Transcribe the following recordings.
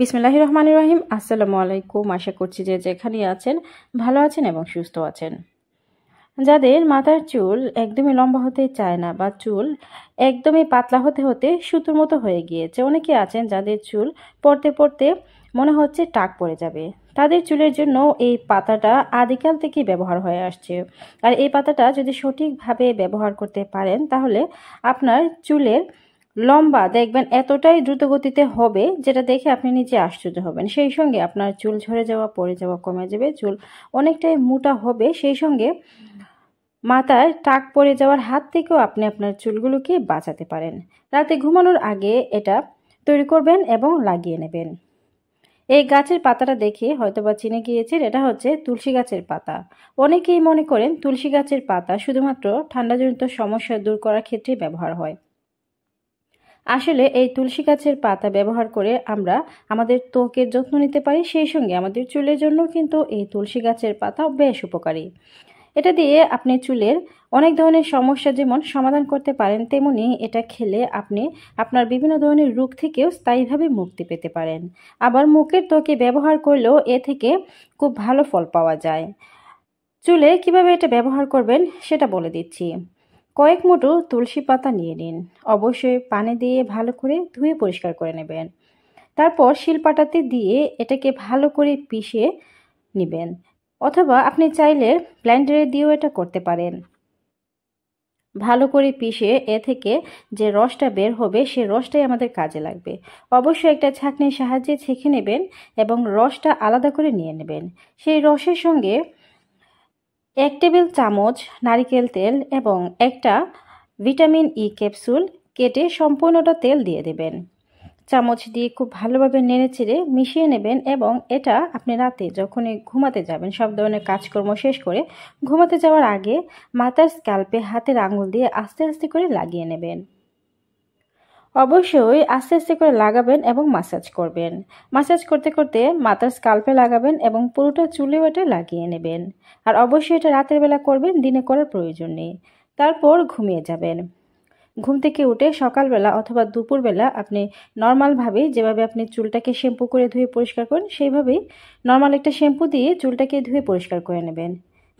বিসমিল্লাহ রহমান রহিম আসসালামু আলাইকুম আশা করছি যে যেখানেই আছেন ভালো আছেন এবং সুস্থ আছেন যাদের মাথার চুল একদমই লম্বা হতে চায় না বা চুল একদমই পাতলা হতে হতে সুতোর মতো হয়ে গিয়েছে অনেকে আছেন যাদের চুল পড়তে পড়তে মনে হচ্ছে টাক পড়ে যাবে তাদের চুলের জন্য এই পাতাটা আদিকাল থেকে ব্যবহার হয়ে আসছে আর এই পাতাটা যদি সঠিকভাবে ব্যবহার করতে পারেন তাহলে আপনার চুলের লম্বা দেখবেন এতটাই দ্রুত গতিতে হবে যেটা দেখে আপনি নিজে আশ্চর্য হবেন সেই সঙ্গে আপনার চুল ঝরে যাওয়া পড়ে যাওয়া কমে যাবে চুল অনেকটাই মোটা হবে সেই সঙ্গে মাথায় টাক পড়ে যাওয়ার হাত থেকেও আপনি আপনার চুলগুলোকে বাঁচাতে পারেন রাতে ঘুমানোর আগে এটা তৈরি করবেন এবং লাগিয়ে নেবেন এই গাছের পাতাটা দেখে হয়তোবা চিনে গিয়েছেন এটা হচ্ছে তুলসী গাছের পাতা অনেকেই মনে করেন তুলসী গাছের পাতা শুধুমাত্র ঠান্ডাজনিত সমস্যা দূর করার ক্ষেত্রে ব্যবহার হয় আসলে এই তুলসী গাছের পাতা ব্যবহার করে আমরা আমাদের ত্বকের যত্ন নিতে পারি সেই সঙ্গে আমাদের চুলের জন্য কিন্তু এই তুলসী গাছের পাতা বেশ উপকারী এটা দিয়ে আপনি চুলের অনেক ধরনের সমস্যা যেমন সমাধান করতে পারেন তেমনি এটা খেলে আপনি আপনার বিভিন্ন ধরনের রোগ থেকেও স্থায়ীভাবে মুক্তি পেতে পারেন আবার মুখের ত্বকে ব্যবহার করলেও এ থেকে খুব ভালো ফল পাওয়া যায় চুলে কিভাবে এটা ব্যবহার করবেন সেটা বলে দিচ্ছি কয়েক মুঠো তুলসী পাতা নিয়ে নিন অবশ্যই পানি দিয়ে ভালো করে ধুয়ে পরিষ্কার করে নেবেন তারপর শিলপাটাতে দিয়ে এটাকে ভালো করে পিষে নেবেন অথবা আপনি চাইলে ব্লেন্ডারে দিয়েও এটা করতে পারেন ভালো করে পিষে এ থেকে যে রসটা বের হবে সে রসটাই আমাদের কাজে লাগবে অবশ্যই একটা ছাঁকনির সাহায্যে ছেঁকে নেবেন এবং রসটা আলাদা করে নিয়ে নেবেন সেই রসের সঙ্গে এক টেবিল চামচ নারিকেল তেল এবং একটা ভিটামিন ই ক্যাপসুল কেটে সম্পূর্ণটা তেল দিয়ে দেবেন চামচ দিয়ে খুব ভালোভাবে নেড়ে মিশিয়ে নেবেন এবং এটা আপনি রাতে যখনই ঘুমাতে যাবেন সব ধরনের কাজকর্ম শেষ করে ঘুমাতে যাওয়ার আগে মাথার স্কাল্পে হাতের আঙুল দিয়ে আস্তে আস্তে করে লাগিয়ে নেবেন অবশ্যই আস্তে আস্তে করে লাগাবেন এবং মাসাজ করবেন মাসাজ করতে করতে মাথার স্কাল্পে লাগাবেন এবং পুরোটা চুলে ওটা লাগিয়ে নেবেন আর অবশ্যই এটা রাতের বেলা করবেন দিনে করার প্রয়োজন নেই তারপর ঘুমিয়ে যাবেন ঘুম থেকে উঠে সকালবেলা অথবা দুপুরবেলা আপনি নর্মালভাবে যেভাবে আপনি চুলটাকে শ্যাম্পু করে ধুয়ে পরিষ্কার করেন সেইভাবেই নর্মাল একটা শ্যাম্পু দিয়ে চুলটাকে ধুয়ে পরিষ্কার করে নেবেন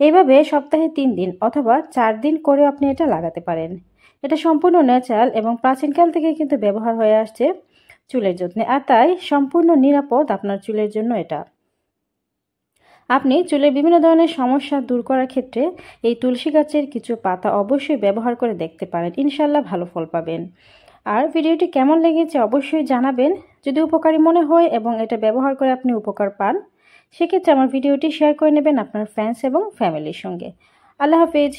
এইভাবে সপ্তাহে তিন দিন অথবা চার দিন করে আপনি এটা লাগাতে পারেন এটা সম্পূর্ণ ন্যাচারাল এবং প্রাচীনকাল থেকে কিন্তু ব্যবহার হয়ে আসছে চুলের যত্নে আর তাই সম্পূর্ণ নিরাপদ আপনার চুলের জন্য এটা আপনি চুলের বিভিন্ন ধরনের সমস্যা দূর করার ক্ষেত্রে এই তুলসী গাছের কিছু পাতা অবশ্যই ব্যবহার করে দেখতে পারেন ইনশাল্লাহ ভালো ফল পাবেন আর ভিডিওটি কেমন লেগেছে অবশ্যই জানাবেন যদি উপকারী মনে হয় এবং এটা ব্যবহার করে আপনি উপকার পান সেক্ষেত্রে আমার ভিডিওটি শেয়ার করে নেবেন আপনার ফ্যান্স এবং ফ্যামিলির সঙ্গে আল্লাহ হাফিজ